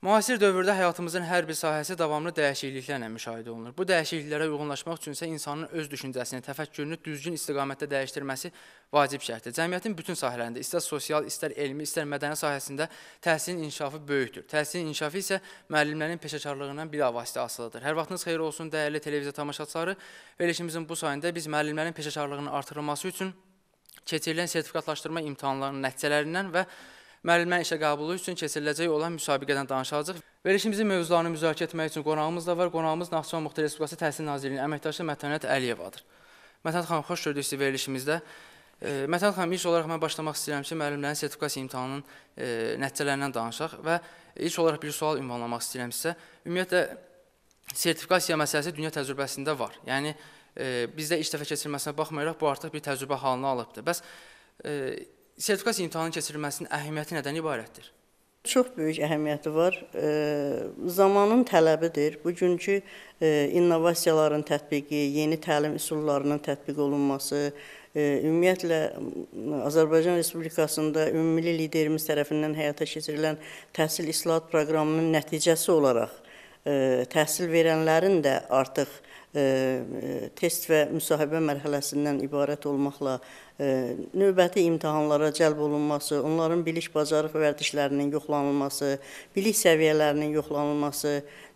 Müasir dövrdə həyatımızın hər bir sahəsi davamlı dəyişikliklərlə müşahidə olunur. Bu dəyişikliklərə uyğunlaşmaq üçün isə insanın öz düşüncəsini, təfəkkürünü düzgün istiqamətdə dəyişdirməsi vacib şərtdir. Cəmiyyətin bütün sahələrində, istər sosial, istər elmi, istər mədəni sahəsində təhsilin inkişafı böyükdür. Təhsilin inkişafı isə müəllimlərin peşəkarlığından bilavasitə asılıdır. Hər vaxtınız xeyir olsun, dəyərli televiziya tamaşaçıları. Verilişimizin bu sayında biz müəllimlərin peşəkarlığının artırılması üçün keçirilən sertifikatlaşdırma imtahanlarının nəticələrindən və Müəllimə işə qəbulu üçün keçiriləcək olan müsabiqədən danışacağıq. Verilişimizin mövzularını müzakirə etmək üçün qonağımız da var. Qonağımız Naxçıvan Muxtar Respublikası Təhsil Nazirliyinin əməkdaşı Mətənət Əliyevadır. Mətənət xanım, xoş gördük sizi verilişimizdə. E, Mətənət xanım, ilk olaraq mən başlamaq istəyirəm ki, müəllimlərin sertifikasiya imtahanının e, nəticələrindən danışaq və ilk olaraq bir sual ünvanlamaq istəyirəm sizə. Ümumiyyətlə, sertifikasiya məsələsi dünya təcrübəsində var. Yəni, e, bizdə ilk dəfə keçirilməsinə baxmayaraq, bu artıq bir təcrübə halını alıbdır. Bəs, e, sertifikasiya imtahanının keçirilməsinin əhəmiyyəti nədən ibarətdir? Çox böyük əhəmiyyəti var. E, zamanın tələbidir. Bugünkü e, innovasiyaların tətbiqi, yeni təlim üsullarının tətbiq olunması, e, ümumiyyətlə Azərbaycan Respublikasında ümummilli liderimiz tərəfindən həyata keçirilən təhsil islahat proqramının nəticəsi olaraq təhsil verənlərin də artıq test və müsahibə mərhələsindən ibarət olmaqla növbəti imtahanlara cəlb olunması, onların bilik-bacarıq vərdişlərinin yoxlanılması, bilik səviyyələrinin yoxlanılması,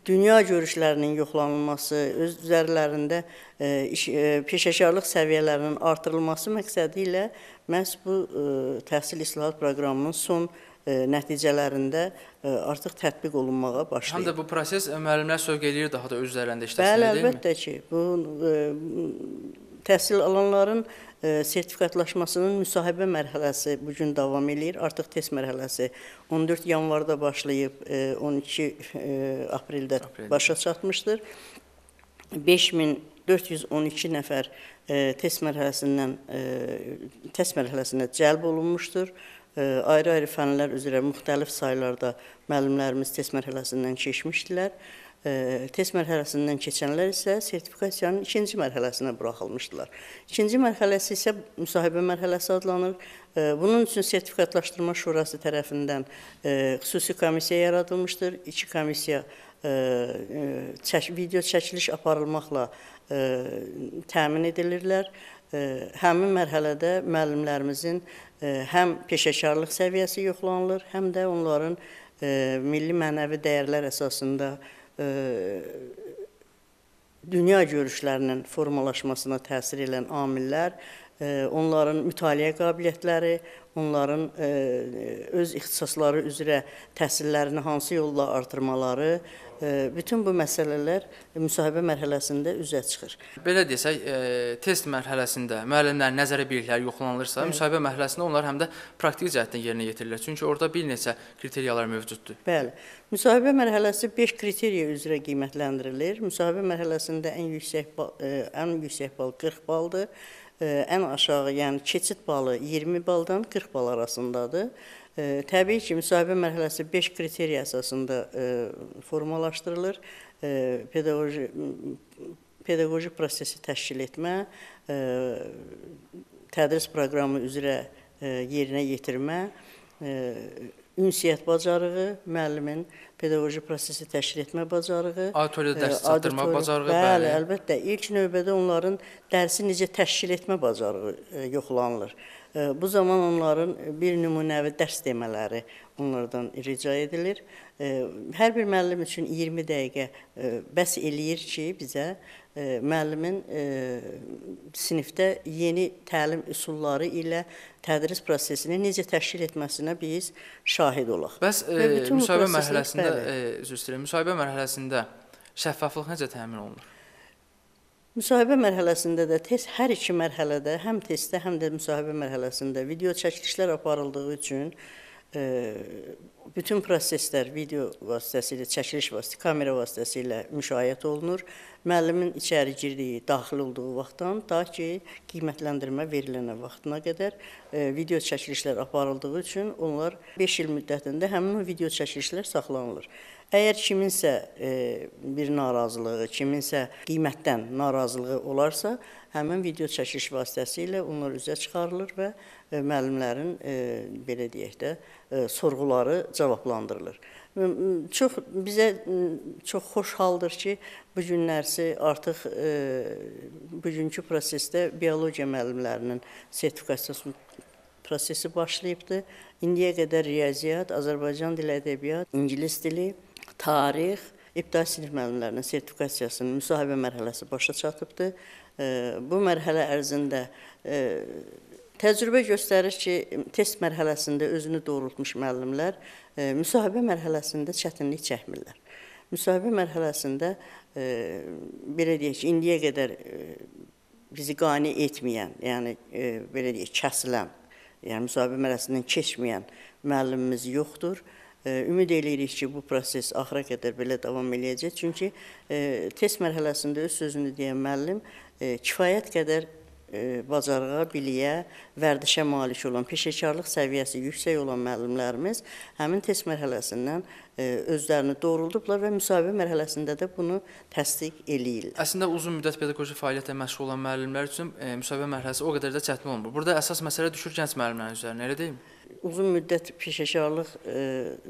dünya görüşlərinin yoxlanılması, öz üzərlərində e, e, peşəkarlıq səviyyələrinin artırılması məqsədi ilə məhz bu e, təhsil islahat proqramının son nəticələrində artıq tətbiq olunmağa başlayır. Həm də bu proses müəllimlər sövq eləyir daha da öz üzərlərində işləsinlər, deyilmi? Bəli, əlbəttə ki. Bu Təhsil alanların e, sertifikatlaşmasının müsahibə mərhələsi bu gün davam eləyir. Artıq test mərhələsi 14 yanvarda başlayıb 12 e, e, apreldə başa çatmışdır. 5412 nəfər test mərhələsindən test mərhələsinə cəlb olunmuşdur ayrı-ayrı fənlər üzrə müxtəlif saylarda müəllimlərimiz test mərhələsindən keçmişdilər. E, test mərhələsindən keçənlər isə sertifikasiyanın ikinci mərhələsinə buraxılmışdılar. İkinci mərhələsi isə müsahibə mərhələsi adlanır. E, bunun üçün Sertifikatlaşdırma Şurası tərəfindən e, xüsusi komissiya yaradılmışdır. İki komissiya çək, video çəkiliş aparılmaqla təmin edilirlər həmin mərhələdə müəllimlərimizin həm peşəkarlıq səviyyəsi yoxlanılır, həm də onların milli mənəvi dəyərlər əsasında E, dünya görüşlərinin formalaşmasına təsir edən amillər onların mütaliə qabiliyyətləri, onların öz ixtisasları üzrə təhsillərini hansı yolla artırmaları, bütün bu məsələlər müsahibə mərhələsində üzə çıxır. Belə desək, test mərhələsində müəllimlərin nəzəri bilikləri yoxlanılırsa, Bəli. müsahibə mərhələsində onlar həm də praktik cəhətdən yerinə yetirilir. Çünki orada bir neçə kriteriyalar mövcuddur. Bəli. Müsahibə mərhələsi 5 kriteriya üzrə qiymətləndirilir. Müsahibə mərhələsində ən yüksək ən yüksək bal 40 baldır ən aşağı, yəni keçid balı 20 baldan 40 bal arasındadır. Təbii ki, müsahibə mərhələsi 5 kriteriya əsasında e, formalaşdırılır. Pedaqoji pedaqoji prosesi təşkil etmə, e, tədris proqramı üzrə e, yerinə yetirmə, ünsiyyət bacarığı, müəllimin pedaqoji prosesi təşkil etmə bacarığı, atölyədə e, dərs çatdırma bacarığı, bəli, bəli, əlbəttə ilk növbədə onların dərsi necə təşkil etmə bacarığı e, yoxlanılır. Bu zaman onların bir nümunəvi dərs demələri onlardan rica edilir. Hər bir müəllim üçün 20 dəqiqə e, bəs eləyir ki, bizə e, müəllimin e, sinifdə yeni təlim üsulları ilə tədris prosesini necə təşkil etməsinə biz şahid olaq. Bəs e, müsahibə mərhələsində, üzr istəyirəm, müsahibə mərhələsində şəffaflıq necə təmin olunur? Müsahibə mərhələsində də tez hər iki mərhələdə, həm testdə, həm də müsahibə mərhələsində video çəkilişlər aparıldığı üçün e, bütün proseslər video vasitəsilə, çəkiliş vasitəsilə, kamera vasitəsilə müşayiət olunur. Müəllimin içəri girdiyi, daxil olduğu vaxtdan ta ki, qiymətləndirmə verilənə vaxtına qədər e, video çəkilişlər aparıldığı üçün onlar 5 il müddətində həmin o video çəkilişlər saxlanılır. Əgər kiminsə e, bir narazılığı, kiminsə qiymətdən narazılığı olarsa, həmin video çəkiş vasitəsilə onlar üzə çıxarılır və e, müəllimlərin e, belə deyək də e, sorğuları cavablandırılır. Çox bizə çox xoş haldır ki, bu günlərsi artıq e, bugünkü prosesdə biologiya müəllimlərinin sertifikasiya prosesi başlayıbdı. İndiyə qədər riyaziyyat, Azərbaycan dili ədəbiyyat, ingilis dili tarix, ibtidai sinif müəllimlərinin sertifikasiyasının müsahibə mərhələsi başa çatıbdır. E, bu mərhələ ərzində e, Təcrübə göstərir ki, test mərhələsində özünü doğrultmuş müəllimlər e, müsahibə mərhələsində çətinlik çəkmirlər. Müsahibə mərhələsində belə deyək ki, indiyə qədər bizi qane etməyən, yəni belə deyək, kəsilən, yəni müsahibə mərhələsindən keçməyən müəllimimiz yoxdur. Ümid eləyirik ki, bu proses axıra qədər belə davam eləyəcək. Çünki e, test mərhələsində öz sözünü deyən müəllim e, kifayət qədər e, bacarığa, biliyə, vərdişə malik olan, peşəkarlıq səviyyəsi yüksək olan müəllimlərimiz həmin test mərhələsindən özlərini doğruldublar və müsahibə mərhələsində də bunu təsdiq eləyirlər. Əslində uzun müddət pedaqoji fəaliyyətlə məşğul olan müəllimlər üçün müsahibə mərhələsi o qədər də çətin olmur. Burada əsas məsələ düşür gənc müəllimlərin üzərinə, elə deyilmi? uzun müddət peşəkarlıq e,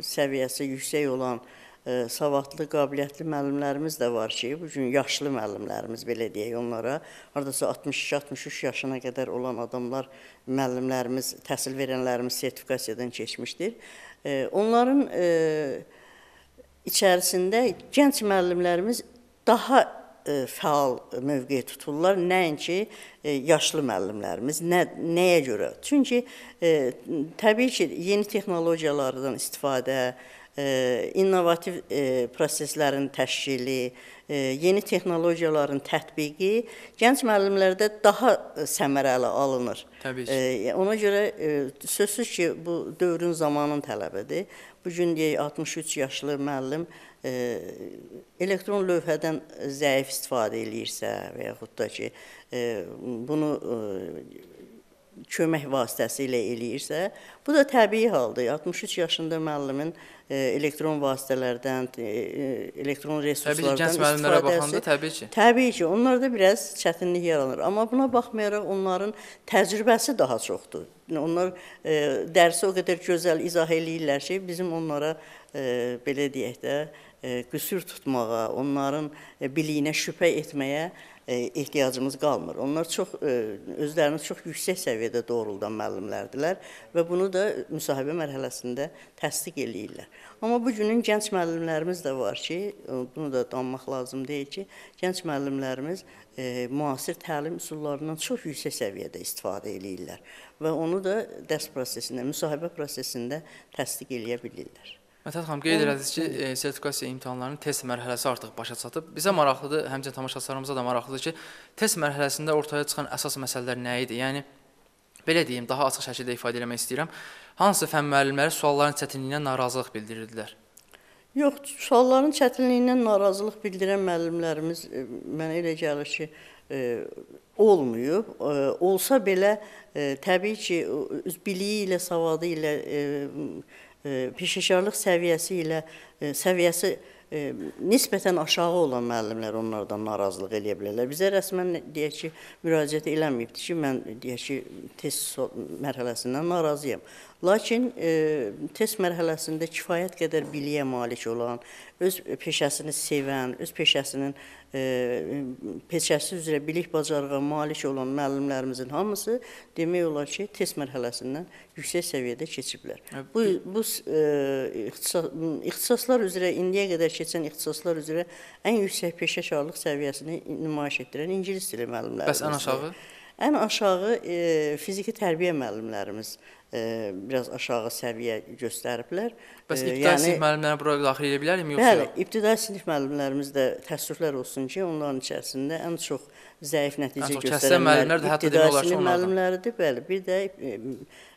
səviyyəsi yüksək olan e, savadlı, qabiliyyətli müəllimlərimiz də var ki, bu gün yaşlı müəllimlərimiz belə deyək onlara, hardasa 62-63 yaşına qədər olan adamlar müəllimlərimiz, təhsil verənlərimiz sertifikasiyadan keçmişdir. E, onların içərisində gənc müəllimlərimiz daha E, fəal mövqe tuturlar, nəinki e, yaşlı müəllimlərimiz, nə nəyə görə? Çünki e, təbii ki, yeni texnologiyalardan istifadə, innovativ proseslərin təşkili, yeni texnologiyaların tətbiqi gənc müəllimlərdə daha səmərəli alınır. Təbii ki. Ona görə sözsüz ki, bu dövrün zamanın tələbidir. Bu gün deyək 63 yaşlı müəllim elektron lövhədən zəif istifadə eləyirsə və yaxud da ki, bunu kömək vasitəsilə eləyirsə, bu da təbii haldır. 63 yaşında müəllimin elektron vasitələrdən, elektron resurslardan istifadəsi təbii ki. Təbii ki, onlarda biraz çətinlik yaranır, amma buna baxmayaraq onların təcrübəsi daha çoxdur. Onlar dərsi o qədər gözəl izah eləyirlər ki, bizim onlara belə deyək də E, qüsur tutmağa, onların e, biliyinə şübhə etməyə e, ehtiyacımız qalmır. Onlar çox özlərini çox yüksək səviyyədə doğruldan müəllimlərdilər və bunu da müsahibə mərhələsində təsdiq eləyirlər. Amma bu günün gənc müəllimlərimiz də var ki, bunu da danmaq lazım deyil ki, gənc müəllimlərimiz müasir təlim üsullarından çox yüksək səviyyədə istifadə eləyirlər və onu da dərs prosesində, müsahibə prosesində təsdiq eləyə bilirlər. Mətəd xanım qeyd elədiniz ki, e, sertifikasiya imtahanlarının test mərhələsi artıq başa çatıb. Bizə maraqlıdır, həmçinin tamaşaçılarımıza da maraqlıdır ki, test mərhələsində ortaya çıxan əsas məsələlər nə idi? Yəni belə deyim, daha açıq şəkildə ifadə etmək istəyirəm. Hansı fən müəllimləri sualların çətinliyinə narazılıq bildirirdilər? Yox, sualların çətinliyindən narazılıq bildirən müəllimlərimiz e, mənə elə gəlir ki, e, olmuyub. E, olsa belə e, təbii ki, biliyi ilə, savadı ilə e, E, peşəkarlıq səviyyəsi ilə e, səviyyəsi e, nisbətən aşağı olan müəllimlər onlardan narazılıq eləyə bilərlər. Bizə rəsmən deyək ki, müraciət eləməyibdi ki, mən deyək ki, test mərhələsindən narazıyam. Lakin e, test mərhələsində kifayət qədər biliyə malik olan, öz peşəsini sevən, öz peşəsinin e, peşəsi üzrə bilik bacarığa malik olan müəllimlərimizin hamısı demək olar ki, test mərhələsindən yüksək səviyyədə keçiblər. Hə, bu bu e, ixtisas, ixtisaslar üzrə indiyə qədər keçən ixtisaslar üzrə ən yüksək peşəkarlıq səviyyəsini nümayiş etdirən ingilis dili müəllimlərimizdir. Bəs ən aşağı? Ən aşağı e, fiziki tərbiyə müəllimlərimiz e, biraz aşağı səviyyə göstəriblər. Bəs e, ibtidai yəni, sinif müəllimlərini bura daxil edə bilərikmi yoxsa? Bəli, yox? ibtidai sinif müəllimlərimiz də təəssüflər olsun ki, onların içərisində ən çox zəif nəticə çox göstərən müəllimlər də hətta demək olar ki, müəllimləridir. Bəli, bir də e,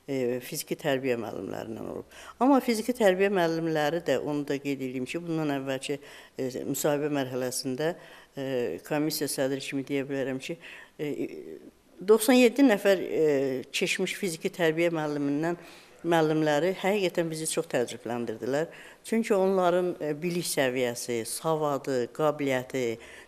e, fiziki tərbiyə müəllimlərindən olub. Amma fiziki tərbiyə müəllimləri də onu da qeyd edeyim ki, bundan əvvəlki e, müsahibə mərhələsində e, komissiya sədri kimi deyə bilərəm ki, e, 97 nəfər e, keçmiş fiziki tərbiyə müəllimindən müəllimləri həqiqətən bizi çox təəccübləndirdilər. Çünki onların e, bilik səviyyəsi, savadı, qabiliyyəti,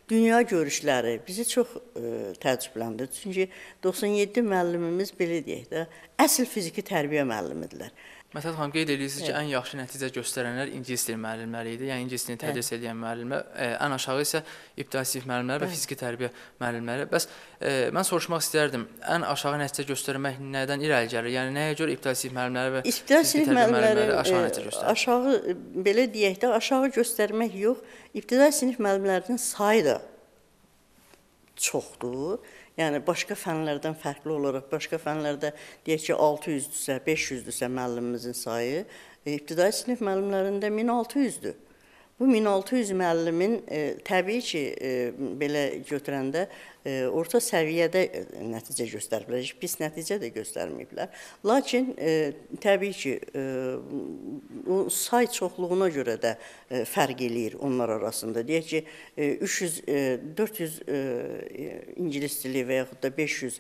dünya görüşləri bizi çox e, təəccübləndirdi. Çünki 97 müəllimimiz belə deyək də, əsl fiziki tərbiyə müəllimidirlər. Məsəl xanım qeyd edirsiniz ki, ən yaxşı nəticə göstərənlər ingilis dili müəllimləri idi. Yəni ingilis dilini tədris edən müəllimlər, ə, e, ən aşağı isə ibtidai sinif müəllimləri və fiziki tərbiyə müəllimləri. Bəs ə, e, mən soruşmaq istərdim, ən aşağı nəticə göstərmək nədən irəli gəlir? Yəni nəyə görə ibtidai sinif müəllimləri və ibtidai sinif müəllimləri aşağı e, nəticə göstərir? Aşağı belə deyək də, aşağı göstərmək yox, ibtidai sinif müəllimlərinin sayı da çoxdur. Yəni başqa fənlərdən fərqli olaraq başqa fənlərdə deyək ki 600-dürsə, 500-dürsə müəllimimizin sayı, e, ibtidai sinif müəllimlərində 1600-dür. Bu 1600 müəllimin e, təbii ki, e, belə götürəndə e, orta səviyyədə e, nəticə göstəriblər. Heç pis nəticə də göstərməyiblər. Lakin e, təbii ki, e, o say çoxluğuna görə də e, fərq eləyir onlar arasında. Deyək ki, 300 e, 400 e, ingilis dili və yaxud da 500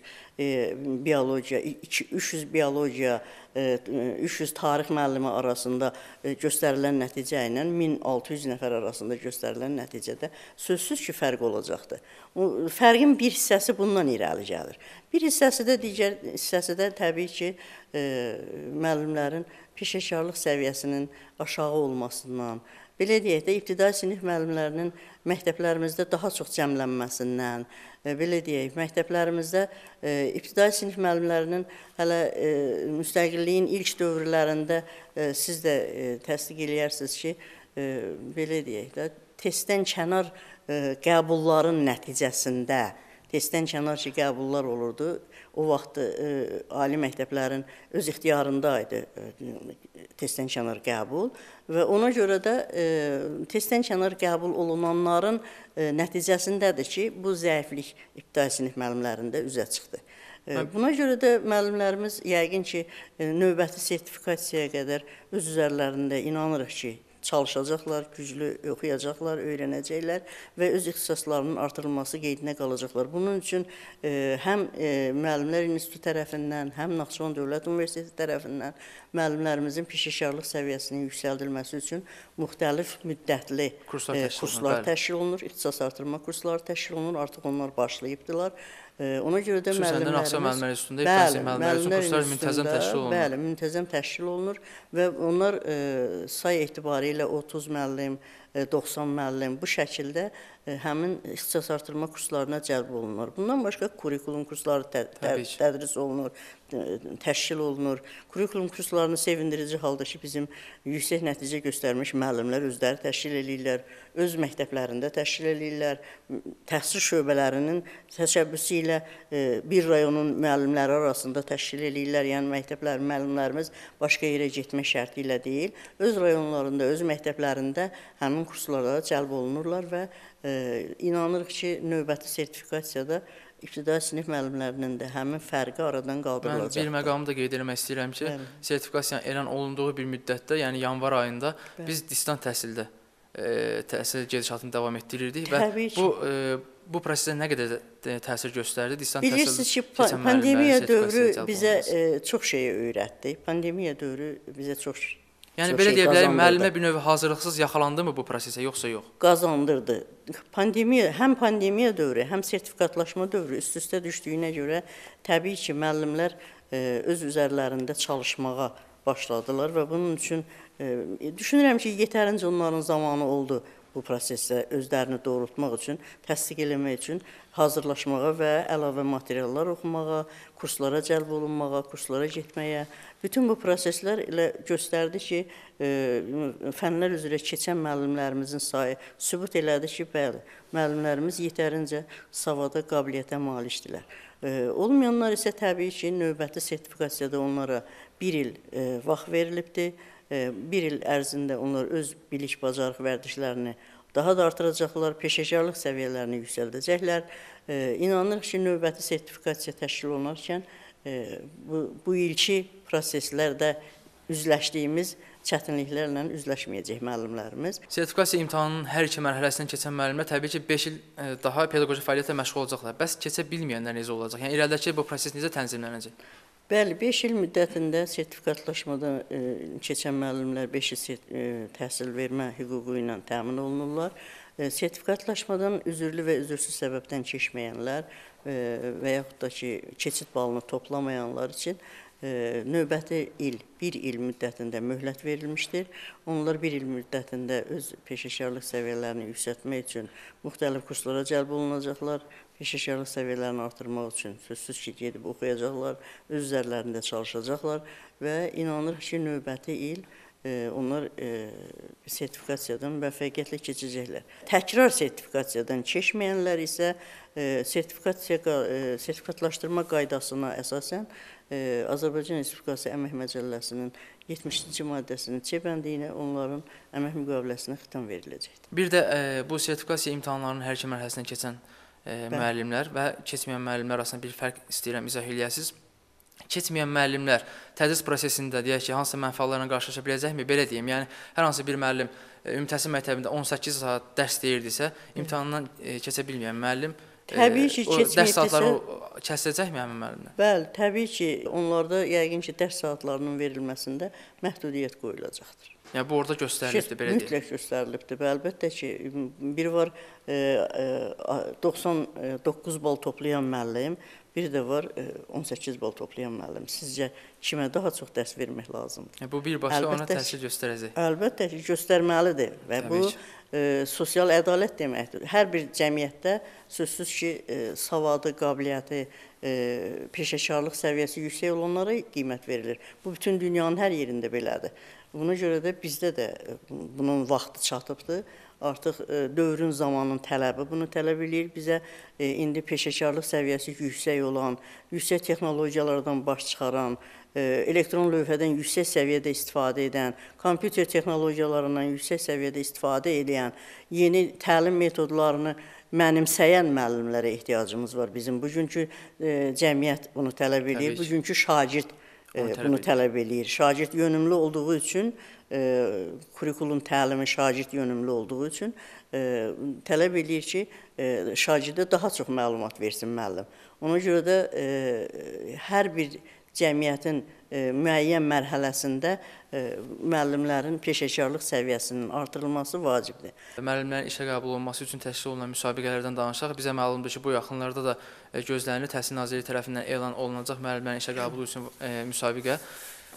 biologiya, 200 biologiya 300 e, tarix müəllimi arasında e, göstərilən nəticə ilə 1600 nəfər arasında göstərilən nəticədə sözsüz ki, fərq olacaqdır. O fərqin bir hissəsi bundan irəli gəlir. Bir hissəsi də digər hissəsi də təbii ki, e, müəllimlərin peşəkarlıq səviyyəsinin aşağı olmasından belə deyək də, ibtidai sinif müəllimlərinin məktəblərimizdə daha çox cəmlənməsindən, e, belə deyək, məktəblərimizdə e, ibtidai sinif müəllimlərinin hələ e, müstəqilliyin ilk dövrlərində siz də təsdiq eləyərsiniz ki, belə deyək də, testdən kənar qəbulların nəticəsində testdən kənarçı qəbullar olurdu o vaxt e, ali məktəblərin öz ixtiyarında idi e, testdən kənar qəbul və ona görə də e, testdən kənar qəbul olunanların nəticəsindədir ki, bu zəiflik ibtidai sinif müəllimlərində üzə çıxdı. Buna görə də müəllimlərimiz yəqin ki, növbəti sertifikasiyaya qədər öz üzərlərində inanırıq ki, çalışacaqlar, güclü oxuyacaqlar, öyrənəcəklər və öz ixtisaslarının artırılması qeydinə qalacaqlar. Bunun üçün e, həm e, müəllimlər institutu tərəfindən, həm Naxçıvan Dövlət Universiteti tərəfindən müəllimlərimizin peşəkarlıq səviyyəsinin yüksəldilməsi üçün müxtəlif müddətli kurslar, e, kurslar təşkil olunur, ixtisas artırma kursları təşkil olunur. Artıq onlar başlayıbdılar. Ona görə də müəllimlərimiz... Xüsusən Naxçıvan Müəllimlər İnstitutunda İbtidai Müəllimlər üçün kurslar müntəzəm təşkil olunur. Bəli, müntəzəm təşkil olunur və onlar e, say etibarı ilə 30 müəllim, 90 e, müəllim bu şəkildə e, həmin ixtisas artırma kurslarına cəlb olunur. Bundan başqa kurikulum kursları tə tə tədris olunur, e, təşkil olunur. Kurikulum kurslarını sevindirici halda ki, bizim yüksək nəticə göstərmiş müəllimlər özləri təşkil eləyirlər, öz məktəblərində təşkil eləyirlər. Təhsil şöbələrinin təşəbbüsü ilə bir rayonun müəllimləri arasında təşkil eləyirlər. Yəni məktəblər müəllimlərimiz başqa yerə getmək şərti ilə deyil, öz rayonlarında, öz məktəblərində həmin həmin kurslara cəlb olunurlar və e, inanırıq ki, növbəti sertifikasiyada ibtidai sinif müəllimlərinin də həmin fərqi aradan qaldırılacaq. Mən bir məqamı da qeyd etmək istəyirəm ki, Bəli. sertifikasiyanın elan olunduğu bir müddətdə, yəni yanvar ayında Bəli. biz distant təhsildə ə, e, təhsil gedişatını davam etdirirdik Təbii və ki. bu ə, e, bu prosesə nə qədər təsir göstərdi? Distant Bilirsiniz ki, pandemiya dövrü bizə ə, çox şey öyrətdi. Pandemiya dövrü bizə çox Yəni çox belə şey deyə bilərik, müəllimə bir növ hazırlıqsız yaxalandımı bu prosesə, yoxsa yox? Qazandırdı. Pandemiya, həm pandemiya dövrü, həm sertifikatlaşma dövrü üst-üstə düşdüyünə görə təbii ki, müəllimlər ə, e, öz üzərlərində çalışmağa başladılar və bunun üçün ə, e, düşünürəm ki, yetərincə onların zamanı oldu bu prosesdə özlərini doğrultmaq üçün, təsdiq eləmək üçün hazırlaşmağa və əlavə materiallar oxumağa, kurslara cəlb olunmağa, kurslara getməyə. Bütün bu proseslər elə göstərdi ki, e, fənlər üzrə keçən müəllimlərimizin sayı sübut elədi ki, bəli, müəllimlərimiz yetərincə savada, qabiliyyətə malikdirlər. E, olmayanlar isə təbii ki, növbəti sertifikasiyada onlara 1 il e, vaxt verilibdir bir il ərzində onlar öz bilik bacarıq vərdişlərini daha da artıracaqlar, peşəkarlıq səviyyələrini yüksəldəcəklər. İnanırıq ki, növbəti sertifikasiya təşkil olunarkən e, bu, bu ilki proseslərdə üzləşdiyimiz çətinliklərlə üzləşməyəcək müəllimlərimiz. Sertifikasiya imtahanının hər iki mərhələsindən keçən müəllimlər təbii ki 5 il e, daha pedaqoji fəaliyyətlə məşğul olacaqlar. Bəs keçə bilməyənlər necə olacaq? Yəni irəlidəki bu proses necə tənzimlənəcək? Bəli, 5 il müddətində sertifikatlaşmadan e, keçən müəllimlər 5 il e, təhsil vermə hüququ ilə təmin olunurlar. E, sertifikatlaşmadan üzürlü və üzürsüz səbəbdən keçməyənlər e, və yaxud da ki, keçid balını toplamayanlar üçün e, növbəti il 1 il müddətində möhlət verilmişdir. Onlar 1 il müddətində öz peşəkarlıq səviyyələrini yüksəltmək üçün müxtəlif kurslara cəlb olunacaqlar peşəkarlıq səviyyələrini artırmaq üçün sözsüz ki, gedib oxuyacaqlar, öz üzərlərində çalışacaqlar və inanırıq ki, növbəti il e, onlar e, sertifikasiyadan müvəffəqiyyətlə keçəcəklər. Təkrar sertifikasiyadan keçməyənlər isə e, sertifikasiya e, sertifikatlaşdırma qaydasına əsasən e, Azərbaycan Respublikası Əmək Məcəlləsinin 72-ci maddəsinin çebəndiyinə onların əmək müqaviləsinə xitam veriləcəkdir. Bir də e, bu sertifikasiya imtahanlarının hər iki mərhələsinə keçən e, müəllimlər və keçməyən müəllimlər arasında bir fərq istəyirəm izah eləyəsiz. Keçməyən müəllimlər tədris prosesində deyək ki, hansısa mənfaatlarla qarşılaşa biləcəkmi? Belə deyim, yəni hər hansı bir müəllim ümumi təhsil məktəbində 18 saat dərs deyirdisə, imtahandan e, keçə bilməyən müəllim Təbii ki, keçməyibdirsə. Dərs saatları kəsiləcəkmi həmin müəllimlə? Bəli, təbii ki, onlarda yəqin ki, dərs saatlarının verilməsində məhdudiyyət qoyulacaqdır. Yəni bu orada göstərilibdi belə deyək. Mütləq göstərilibdi. Və əlbəttə ki, biri var e, e, 99 e, bal toplayan müəllim, bir də var e, 18 bal toplayan müəllim. Sizcə kimə daha çox dərs vermək lazımdır? Yəni bu birbaşa əlbəttə ona təsir göstərəcək. Əlbəttə ki, göstərməlidir və Təbii bu ki. E, sosial ədalət deməkdir. Hər bir cəmiyyətdə sözsüz ki, e, savadı, qabiliyyəti, e, peşəkarlıq səviyyəsi yüksək olanlara qiymət verilir. Bu bütün dünyanın hər yerində belədir. Buna görə də bizdə də e, bunun vaxtı çatıbdır. Artıq e, dövrün zamanının tələbi bunu tələb eləyir bizə. E, indi peşəkarlıq səviyyəsi yüksək olan, yüksək texnologiyalardan baş çıxaran, elektron lövhədən yüksək səviyyədə istifadə edən, kompüter texnologiyalarından yüksək səviyyədə istifadə edən, yeni təlim metodlarını mənimsəyən müəllimlərə ehtiyacımız var bizim. Bugünkü cəmiyyət bunu tələb eləyir, bugünkü şagird Onu tələb bunu tələb eləyir. Şagird yönümlü olduğu üçün e, kurikulum təlimi şagird yönümlü olduğu üçün e, tələb eləyir ki, e, şagirdə daha çox məlumat versin müəllim. Ona görə də e, hər bir cəmiyyətin e, müəyyən mərhələsində e, müəllimlərin peşəkarlıq səviyyəsinin artırılması vacibdir. Müəllimlərin işə qəbul olunması üçün təşkil olunan müsabiqələrdən danışaq. Bizə məlumdur ki, bu yaxınlarda da e, gözlənilir Təhsil Nazirliyi tərəfindən elan olunacaq müəllimlərin işə qəbulu üçün müsabiqə.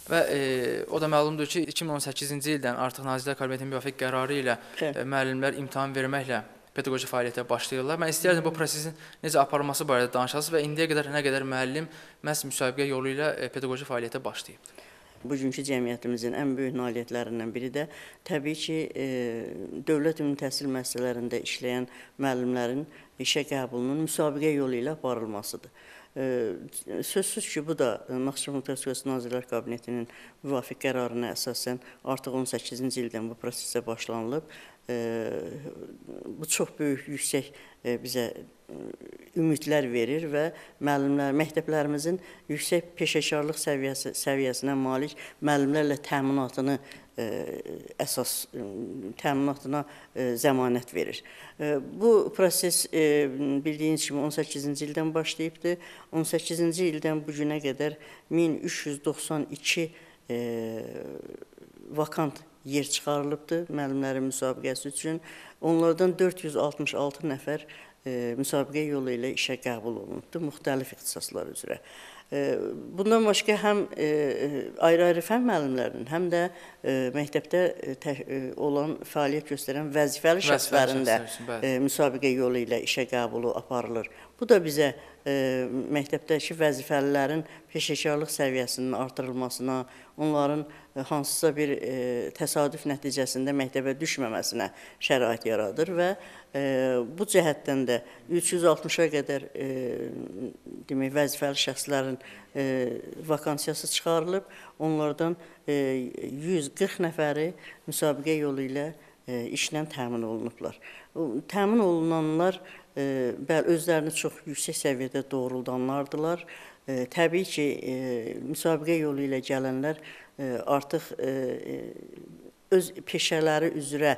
Və e, o da məlumdur ki, 2018-ci ildən artıq Nazirlər Kabinetinin müvafiq qərarı ilə hə. e, müəllimlər imtahan verməklə pedaqoji fəaliyyətə başlayırlar. Mən istəyərdim bu prosesin necə aparılması barədə danışasınız və indiyə qədər nə qədər müəllim məhz müsabiqə yolu ilə e, pedaqoji fəaliyyətə başlayıb bugünkü cəmiyyətimizin ən böyük nailiyyətlərindən biri də təbii ki, e, dövlət ümumi təhsil müəssisələrində işləyən müəllimlərin işə qəbulunun müsabiqə yolu ilə aparılmasıdır. E, sözsüz ki, bu da Naxçıvan Mütəxəssis Nazirlər Kabinetinin müvafiq qərarına əsasən artıq 18-ci ildən bu prosesə başlanılıb bu çox böyük, yüksək e, bizə e, ümidlər verir və müəllimlər, məktəblərimizin yüksək peşəkarlıq səviyyəsi, səviyyəsinə malik müəllimlərlə təminatını ə, e, əsas təminatına ə, zəmanət verir. Ə, bu proses ə, bildiyiniz kimi 18-ci ildən başlayıbdı. 18-ci ildən bu günə qədər 1392 ə, vakant yer çıxarılıbdır müəllimlərin müsabiqəsi üçün. Onlardan 466 nəfər e, müsabiqə yolu ilə işə qəbul olunubdur, müxtəlif ixtisaslar üzrə. E, bundan başqa həm e, e ayrı-ayrı fən müəllimlərinin, həm də e, məktəbdə e, tə, olan fəaliyyət göstərən vəzifəli şəxslərin də müsabiqə yolu ilə işə qəbulu aparılır. Bu da bizə e, E, məktəbdəki vəzifəlilərin peşəkarlıq səviyyəsinin artırılmasına, onların e, hansısa bir e, təsadüf nəticəsində məktəbə düşməməsinə şərait yaradır və bu cəhətdən də 360-a qədər demək vəzifəli şəxslərin vakansiyası çıxarılıb, onlardan 140 nəfəri müsabiqə yolu ilə işlə təmin olunublar. Təmin olunanlar bəli, özlərini çox yüksək səviyyədə doğruldanlardılar. Təbii ki, müsabiqə yolu ilə gələnlər artıq öz peşələri üzrə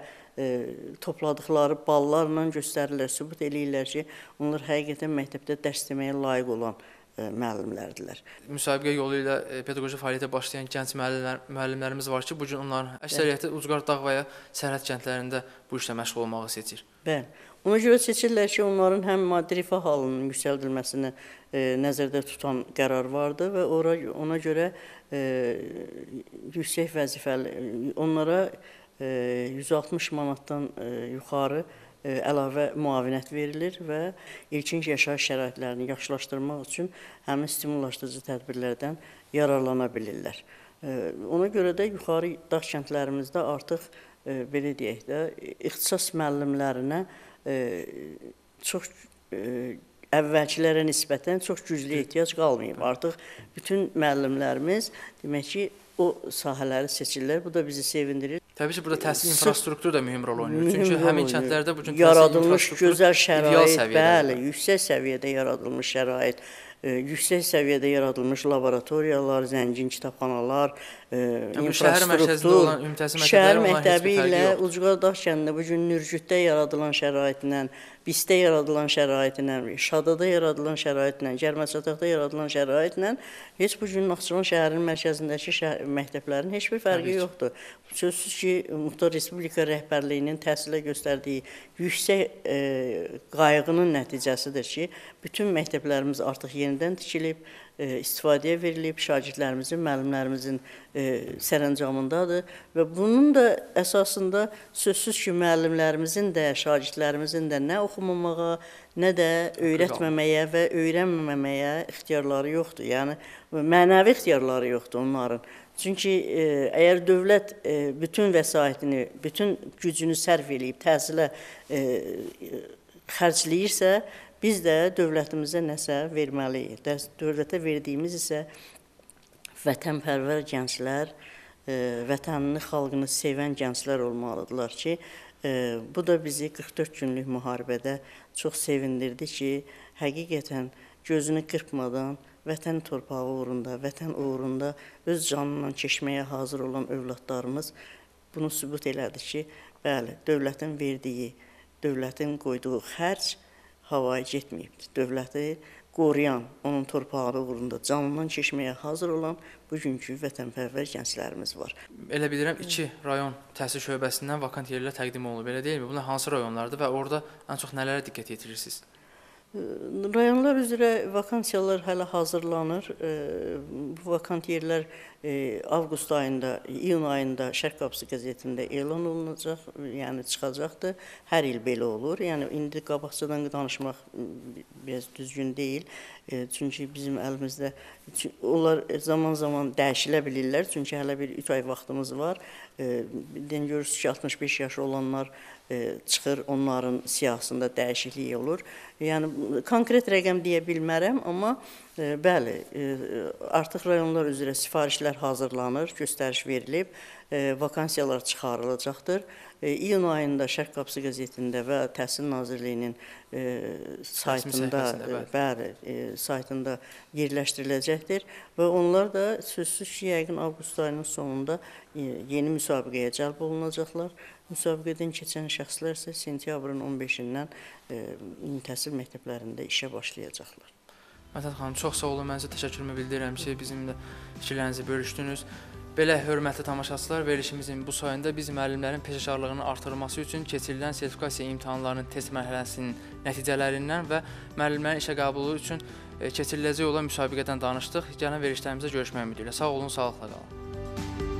topladıqları ballarla göstərirlər, sübut eləyirlər ki, onlar həqiqətən məktəbdə dərs deməyə layiq olan müəllimlərdilər. Müsabiqə yolu ilə pedaqoji fəaliyyətə başlayan gənc müəllimlər, müəllimlərimiz var ki, bu gün onların əksəriyyəti Ucqar dağ və ya sərhəd kəndlərində bu işlə məşğul olmağı seçir. Bəli. Ona görə seçirlər ki, onların həm maddi rifah halının yüksəldilməsini e, nəzərdə tutan qərar vardı və ora ona görə e, yüksək vəzifəli onlara e, 160 manatdan e, yuxarı e, əlavə müavinət verilir və ilkin yaşayış şəraitlərini yaxşılaşdırmaq üçün həmin stimullaşdırıcı tədbirlərdən yararlana bilirlər. E, ona görə də yuxarı dağ kəndlərimizdə artıq e, belə deyək də ixtisas müəllimlərinə e, çox e, əvvəlkilərə nisbətən çox güclü ehtiyac qalmayıb. Artıq bütün müəllimlərimiz demək ki, o sahələri seçirlər. Bu da bizi sevindirir. Təbii ki, burada təhsil infrastrukturu da mühim rol oynayır. Mühim Çünki rol həmin oynayır. kəndlərdə bu gün yaradılmış gözəl şərait, bəli, yüksək səviyyədə yaradılmış şərait, e, yüksək səviyyədə yaradılmış laboratoriyalar, zəngin kitabxanalar, e, infrastruktur, şəhər mərkəzində olan ümumtəhsil məktəbləri şəhər məktəbi ilə Ucqardaş kəndində bu gün Nürcüddə yaradılan şəraitlə, Bisdə yaradılan şəraitlə, Şadada yaradılan şəraitlə, Gərməçataqda yaradılan şəraitlə heç bu gün Naxçıvan şəhərinin mərkəzindəki şəhər məktəblərin heç bir fərqi Həlik. yoxdur. Sözsüz ki, Muxtar Respublika rəhbərliyinin təhsilə göstərdiyi yüksək e, qayğının nəticəsidir ki, bütün məktəblərimiz artıq yenidən tikilib. E, istifadəyə verilib, şagirdlərimizin, müəllimlərimizin e, sərəncamındadır və bunun da əsasında sözsüz ki, müəllimlərimizin də, şagirdlərimizin də nə oxumamağa, nə də öyrətməməyə və öyrənməməyə ixtiyarları yoxdur. Yəni mənəvi ixtiyarları yoxdur onların. Çünki e, əgər dövlət e, bütün vəsaitini, bütün gücünü sərf eləyib təhsilə e, xərcləyirsə, Biz də dövlətimizə nəsə verməliyik. Dövlətə verdiyimiz isə vətənpərvər gənclər, e, vətənini, xalqını sevən gənclər olmalıdırlar ki, e, bu da bizi 44 günlük müharibədə çox sevindirdi ki, həqiqətən gözünü qırpmadan vətən torpağı uğrunda, vətən uğrunda öz canından keçməyə hazır olan övladlarımız bunu sübut elədi ki, bəli, dövlətin verdiyi, dövlətin qoyduğu xərc havaya getməyibdir. Dövləti qoruyan, onun torpağı uğrunda canından keçməyə hazır olan bugünkü vətənpərvər gənclərimiz var. Elə bilirəm 2 rayon təhsil şöbəsindən vakant yerlər təqdim olunub. Elə deyilmi? Bunlar hansı rayonlardır və orada ən çox nələrə diqqət yetirirsiniz? Rayonlar üzrə vakansiyalar hələ hazırlanır. Bu vakant yerlər e, avqust ayında, iyun ayında Şərq Qapısı qəzetində elan olunacaq, yəni çıxacaqdır. Hər il belə olur. Yəni indi qabaqcadan danışmaq e, biraz düzgün deyil. E, çünki bizim əlimizdə onlar zaman-zaman dəyişilə bilirlər. Çünki hələ bir 3 ay vaxtımız var. Den görürsüz ki, 65 yaşı olanlar E, çıxır, onların siyahısında dəyişiklik olur. Yəni konkret rəqəm deyə bilmərəm, amma e, bəli, e, artıq rayonlar üzrə sifarişlər hazırlanır, göstəriş verilib, vakansiyalar çıxarılacaqdır. İyun ayında Şərq Qapısı qəzetində və Təhsil Nazirliyinin saytında, bəli, saytında yerləşdiriləcəkdir və onlar da sözsüz ki, yəqin avqust ayının sonunda yeni müsabiqəyə cəlb olunacaqlar. Müsabiqədən keçən şəxslər isə sentyabrın 15-dən e, təhsil məktəblərində işə başlayacaqlar. Mətəd xanım, çox sağ olun. Mən sizə təşəkkürümü bildirirəm ki, bizimlə fikirlərinizi bölüşdünüz. Belə hörmətli tamaşaçılar, verilişimizin bu sayında biz müəllimlərin peşəkarlığının artırılması üçün keçirilən sertifikasiya imtahanlarının test mərhələsinin nəticələrindən və müəllimlərin işə qəbulu üçün e, keçiriləcək olan müsabiqədən danışdıq. Gələn verilişlərimizdə görüşmək ümidi ilə. Sağ olun, sağlıqla qalın.